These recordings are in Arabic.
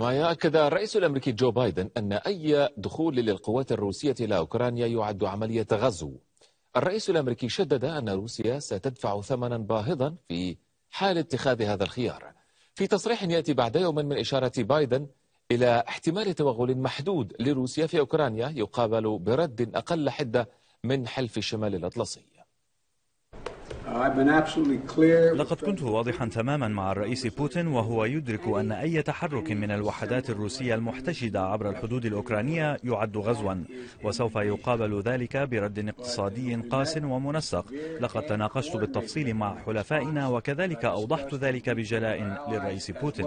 ما أكد الرئيس الأمريكي جو بايدن أن أي دخول للقوات الروسية إلى أوكرانيا يعد عملية غزو الرئيس الأمريكي شدد أن روسيا ستدفع ثمنا باهظا في حال اتخاذ هذا الخيار في تصريح يأتي بعد يوم من إشارة بايدن إلى احتمال توغل محدود لروسيا في أوكرانيا يقابل برد أقل حدة من حلف الشمال الأطلسي لقد كنت واضحا تماما مع الرئيس بوتين وهو يدرك أن أي تحرك من الوحدات الروسية المحتشدة عبر الحدود الأوكرانية يعد غزوا وسوف يقابل ذلك برد اقتصادي قاس ومنسق لقد تناقشت بالتفصيل مع حلفائنا وكذلك أوضحت ذلك بجلاء للرئيس بوتين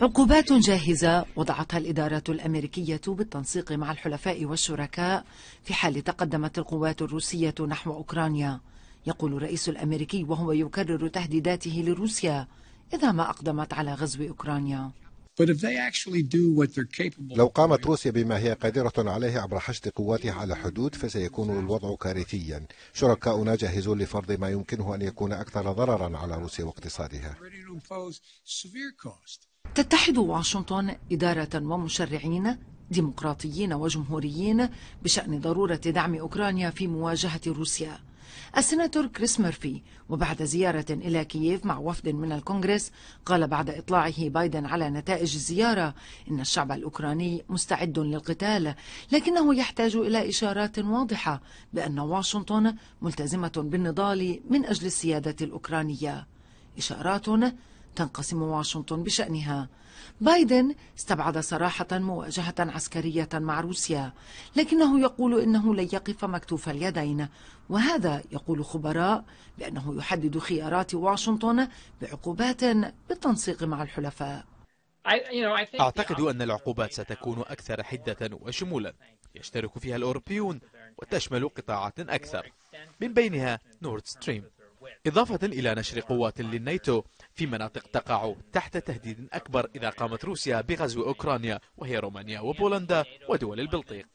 عقوبات جاهزة وضعتها الإدارة الأمريكية بالتنسيق مع الحلفاء والشركاء في حال تقدمت القوات الروسية نحو أوكرانيا يقول الرئيس الأمريكي وهو يكرر تهديداته لروسيا إذا ما أقدمت على غزو أوكرانيا لو قامت روسيا بما هي قادرة عليه عبر حشد قواتها على حدود فسيكون الوضع كارثيا شركاؤنا جاهزون لفرض ما يمكنه أن يكون أكثر ضررا على روسيا واقتصادها تتحد واشنطن إدارة ومشرعين ديمقراطيين وجمهوريين بشأن ضرورة دعم أوكرانيا في مواجهة روسيا السناتور كريس ميرفي وبعد زيارة إلى كييف مع وفد من الكونغرس قال بعد إطلاعه بايدن على نتائج الزيارة إن الشعب الأوكراني مستعد للقتال لكنه يحتاج إلى إشارات واضحة بأن واشنطن ملتزمة بالنضال من أجل السيادة الأوكرانية إشارات تنقسم واشنطن بشأنها بايدن استبعد صراحة مواجهة عسكرية مع روسيا لكنه يقول إنه لن يقف مكتوف اليدين وهذا يقول خبراء بأنه يحدد خيارات واشنطن بعقوبات بالتنسيق مع الحلفاء أعتقد أن العقوبات ستكون أكثر حدة وشمولا يشترك فيها الأوروبيون وتشمل قطاعات أكثر من بينها نورد ستريم إضافة إلى نشر قوات للناتو في مناطق تقع تحت تهديد أكبر إذا قامت روسيا بغزو أوكرانيا وهي رومانيا وبولندا ودول البلطيق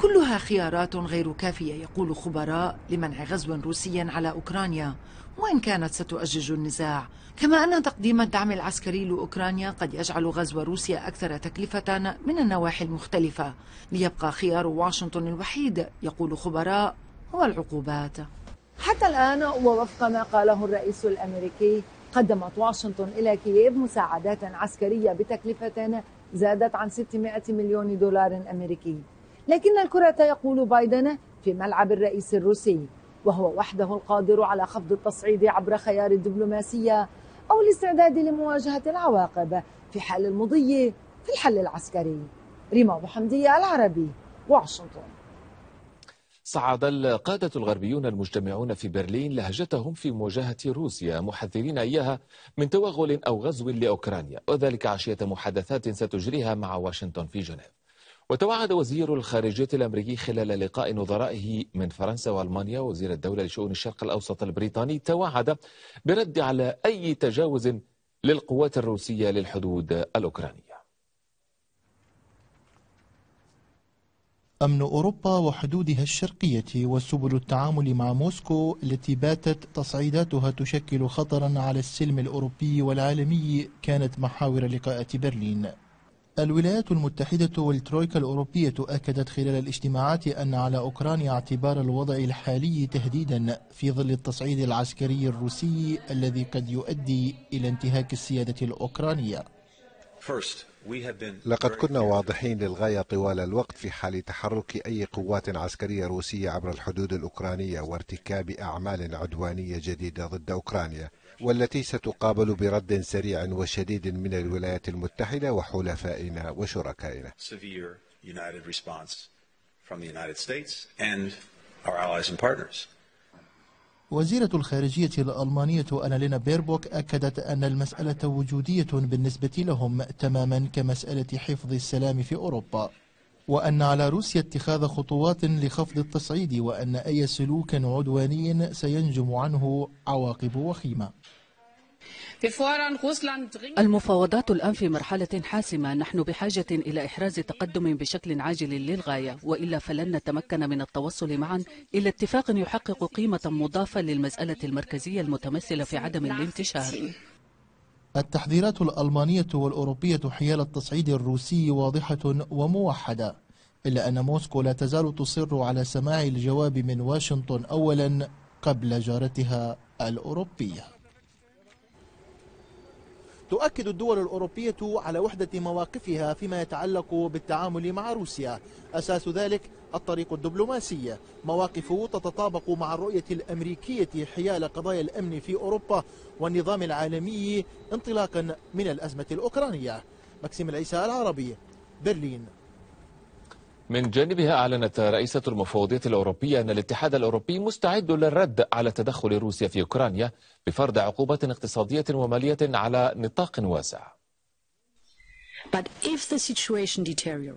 كلها خيارات غير كافية يقول خبراء لمنع غزو روسي على أوكرانيا وإن كانت ستؤجج النزاع كما أن تقديم الدعم العسكري لأوكرانيا قد يجعل غزو روسيا أكثر تكلفة من النواحي المختلفة ليبقى خيار واشنطن الوحيد يقول خبراء هو العقوبات حتى الآن ووفق ما قاله الرئيس الأمريكي قدمت واشنطن إلى كييف مساعدات عسكرية بتكلفة زادت عن 600 مليون دولار أمريكي لكن الكرة يقول بايدن في ملعب الرئيس الروسي وهو وحده القادر على خفض التصعيد عبر خيار الدبلوماسية أو الاستعداد لمواجهة العواقب في حال المضي في الحل العسكري ريما محمدية حمدية العربي واشنطن صعد القادة الغربيون المجتمعون في برلين لهجتهم في مواجهة روسيا محذرين إياها من توغل أو غزو لأوكرانيا وذلك عشية محادثات ستجريها مع واشنطن في جنيف وتوعد وزير الخارجية الأمريكي خلال لقاء نظرائه من فرنسا وألمانيا وزير الدولة لشؤون الشرق الأوسط البريطاني توعد برد على أي تجاوز للقوات الروسية للحدود الأوكرانية أمن أوروبا وحدودها الشرقية وسبل التعامل مع موسكو التي باتت تصعيداتها تشكل خطرا على السلم الأوروبي والعالمي كانت محاور لقاءات برلين الولايات المتحدة والترويكا الأوروبية أكدت خلال الاجتماعات أن على أوكرانيا اعتبار الوضع الحالي تهديدا في ظل التصعيد العسكري الروسي الذي قد يؤدي إلى انتهاك السيادة الأوكرانية First, لقد كنا واضحين للغاية طوال الوقت في حال تحرك أي قوات عسكرية روسية عبر الحدود الأوكرانية وارتكاب أعمال عدوانية جديدة ضد أوكرانيا والتي ستقابل برد سريع وشديد من الولايات المتحدة وحلفائنا وشركائنا United States and our allies and partners. وزيرة الخارجية الألمانية أنالينا بيربوك أكدت أن المسألة وجودية بالنسبة لهم تماما كمسألة حفظ السلام في أوروبا وأن على روسيا اتخاذ خطوات لخفض التصعيد وأن أي سلوك عدواني سينجم عنه عواقب وخيمة المفاوضات الآن في مرحلة حاسمة نحن بحاجة إلى إحراز تقدم بشكل عاجل للغاية وإلا فلن نتمكن من التوصل معا إلى اتفاق يحقق قيمة مضافة للمسألة المركزية المتمثلة في عدم الانتشار التحذيرات الألمانية والأوروبية حيال التصعيد الروسي واضحة وموحدة إلا أن موسكو لا تزال تصر على سماع الجواب من واشنطن أولا قبل جارتها الأوروبية تؤكد الدول الأوروبية على وحدة مواقفها فيما يتعلق بالتعامل مع روسيا أساس ذلك الطريق الدبلوماسي مواقف تتطابق مع الرؤية الأمريكية حيال قضايا الأمن في أوروبا والنظام العالمي انطلاقا من الأزمة الأوكرانية مكسيم العيسى العربي برلين من جانبها أعلنت رئيسة المفوضية الأوروبية أن الاتحاد الأوروبي مستعد للرد على تدخل روسيا في أوكرانيا بفرض عقوبة اقتصادية ومالية على نطاق واسع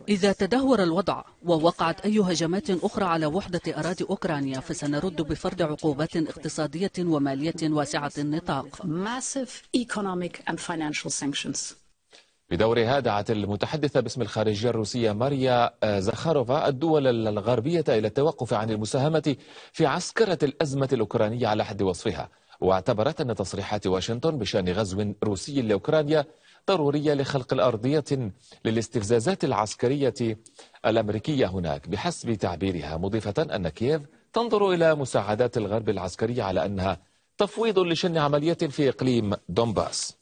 إذا تدهور الوضع ووقعت أي هجمات أخرى على وحدة أراضي أوكرانيا فسنرد بفرض عقوبات اقتصادية ومالية واسعة النطاق بدورها دعت المتحدثة باسم الخارجية الروسية ماريا آه، زخارova الدول الغربية إلى التوقف عن المساهمة في عسكرة الأزمة الأوكرانية على حد وصفها واعتبرت أن تصريحات واشنطن بشأن غزو روسي لأوكرانيا ضرورية لخلق الأرضية للاستفزازات العسكرية الأمريكية هناك بحسب تعبيرها مضيفة أن كييف تنظر إلى مساعدات الغرب العسكرية على أنها تفويض لشن عملية في إقليم دونباس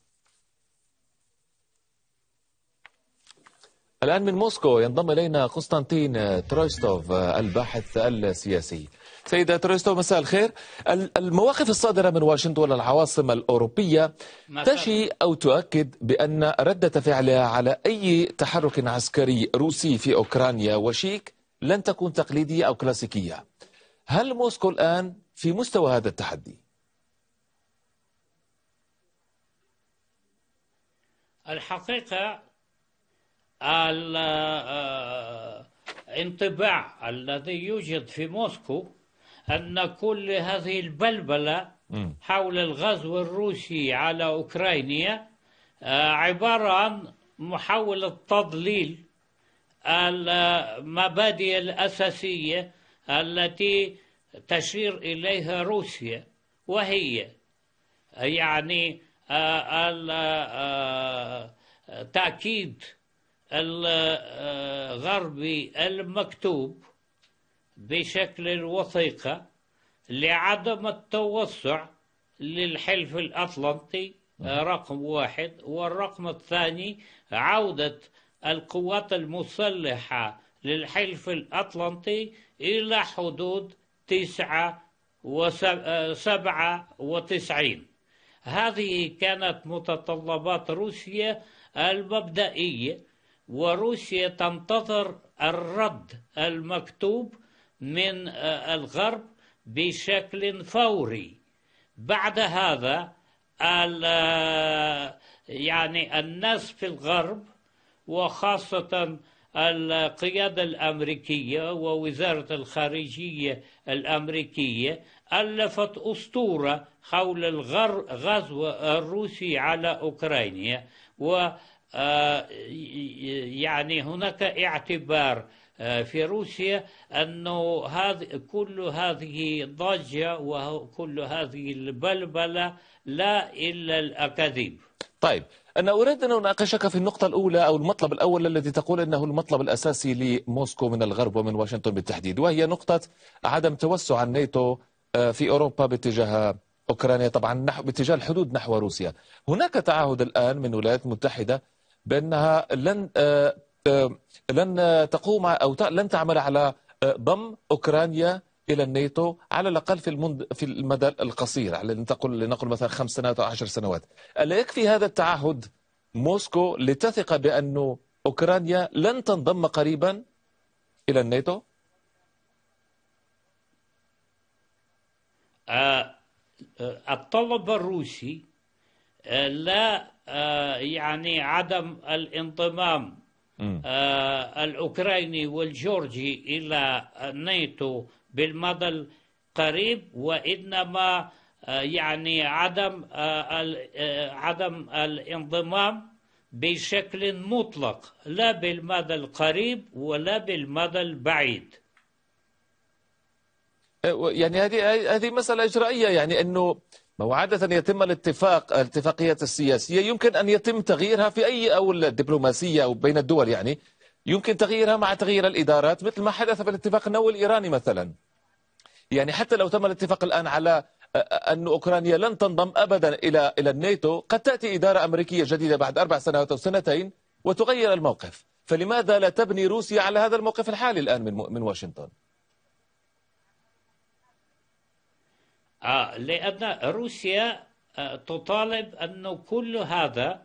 الآن من موسكو ينضم إلينا قسطنطين آه، ترويستوف آه، الباحث السياسي سيدة ترويستوف مساء الخير المواقف الصادرة من واشنطن العواصم الأوروبية تشي أو تؤكد بأن ردة فعلها على أي تحرك عسكري روسي في أوكرانيا وشيك لن تكون تقليدية أو كلاسيكية هل موسكو الآن في مستوى هذا التحدي؟ الحقيقة الانطباع آه، الذي يوجد في موسكو أن كل هذه البلبلة حول الغزو الروسي على أوكرانيا آه، عبارة عن محاولة تضليل المبادئ الأساسية التي تشير إليها روسيا وهي يعني آه، تأكيد الغربي المكتوب بشكل وثيقة لعدم التوسع للحلف الأطلنطي نعم. رقم واحد والرقم الثاني عودة القوات المسلحة للحلف الأطلنطي إلى حدود تسعة وسبعة وتسعين هذه كانت متطلبات روسيا المبدئية وروسيا تنتظر الرد المكتوب من آه، الغرب بشكل فوري بعد هذا آه، يعني الناس في الغرب وخاصة القيادة الأمريكية ووزارة الخارجية الأمريكية ألفت أسطورة حول الغزو الروسي على أوكرانيا و آه، يعني هناك اعتبار آه، في روسيا أنه هذه كل هذه الضجة وكل هذه البلبلة لا إلا الأكاذيب طيب أنا أريد أن أناقشك في النقطة الأولى أو المطلب الأول الذي تقول أنه المطلب الأساسي لموسكو من الغرب ومن واشنطن بالتحديد وهي نقطة عدم توسع الناتو آه، في أوروبا باتجاه أوكرانيا طبعا نحو باتجاه الحدود نحو روسيا هناك تعهد الآن من الولايات المتحدة بانها لن آه، آه، لن تقوم او لن تعمل على آه، ضم اوكرانيا الى الناتو على الاقل في المد... في المدى القصير على لنقل لنقل مثلا خمس سنوات او عشر سنوات الا يكفي هذا التعهد موسكو لتثق بانه اوكرانيا لن تنضم قريبا الى الناتو الطلب الروسي لا آه، يعني عدم الانضمام آه، الأوكراني والجورجي إلى الناتو بالمدى القريب وإنما آه، يعني عدم عدم الانضمام بشكل مطلق لا بالمدى القريب ولا بالمدى البعيد يعني هذه هذه مسألة إجرائية يعني أنه وعادة يتم الاتفاق الاتفاقيات السياسية يمكن أن يتم تغييرها في أي أو الدبلوماسية أو بين الدول يعني يمكن تغييرها مع تغيير الإدارات مثل ما حدث في الاتفاق النووي الإيراني مثلا يعني حتى لو تم الاتفاق الآن على أن أوكرانيا لن تنضم أبدا إلى إلى الناتو قد تأتي إدارة أمريكية جديدة بعد أربع سنوات أو سنتين وتغير الموقف فلماذا لا تبني روسيا على هذا الموقف الحالي الآن من من واشنطن؟ آه لأن روسيا آه، تطالب أن كل هذا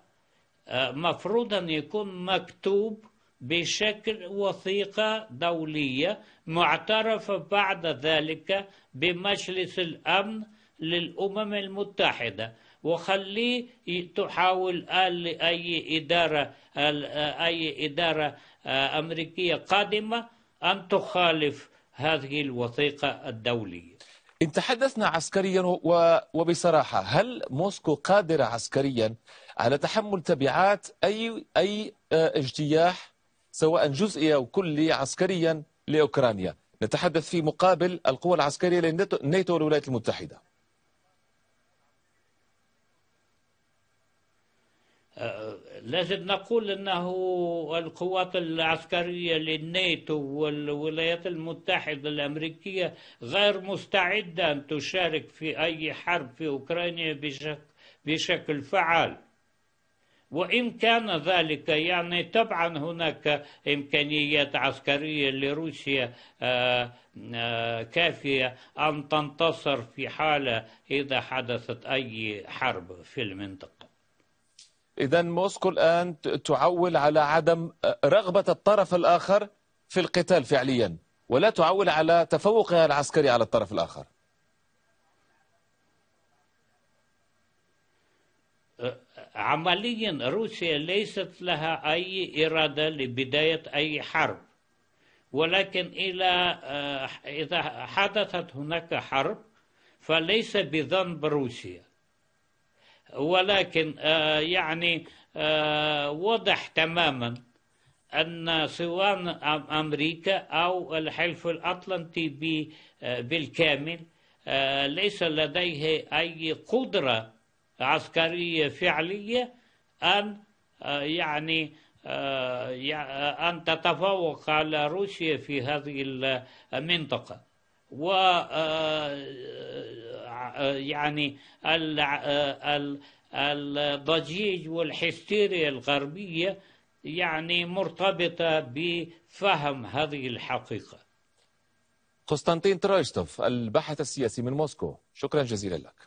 آه، مفروض أن يكون مكتوب بشكل وثيقة دولية معترف بعد ذلك بمجلس الأمن للأمم المتحدة وخليه تحاول آه، أي إدارة أي إدارة أمريكية قادمة أن تخالف هذه الوثيقة الدولية إن تحدثنا عسكريا وبصراحة هل موسكو قادرة عسكريا على تحمل تبعات أي أي آه، اجتياح سواء جزئي أو كلي عسكريا لأوكرانيا نتحدث في مقابل القوى العسكرية للناتو الولايات المتحدة لازم نقول أنه القوات العسكرية للناتو والولايات المتحدة الأمريكية غير مستعدة أن تشارك في أي حرب في أوكرانيا بشكل, بشكل فعال وإن كان ذلك يعني طبعا هناك إمكانيات عسكرية لروسيا آه، آه، كافية أن تنتصر في حالة إذا حدثت أي حرب في المنطقة إذا موسكو الآن تعول على عدم آه، رغبة الطرف الآخر في القتال فعليا ولا تعول على تفوقها العسكري على الطرف الآخر أه، عمليا روسيا ليست لها أي إرادة لبداية أي حرب ولكن إلى آه، إذا حدثت هناك حرب فليس بذنب روسيا ولكن آه، يعني آه، وضح تماما أن سواء أمريكا أو الحلف الأطلنطي آه، بالكامل ليس لديه أي قدرة عسكرية فعلية أن يعني أن تتفوق على روسيا في هذه المنطقة و آه، آه، آه، يعني الضجيج والهستيريا الغربية يعني مرتبطة بفهم هذه الحقيقة قسطنطين ترويستوف الباحث السياسي من موسكو شكرا جزيلا لك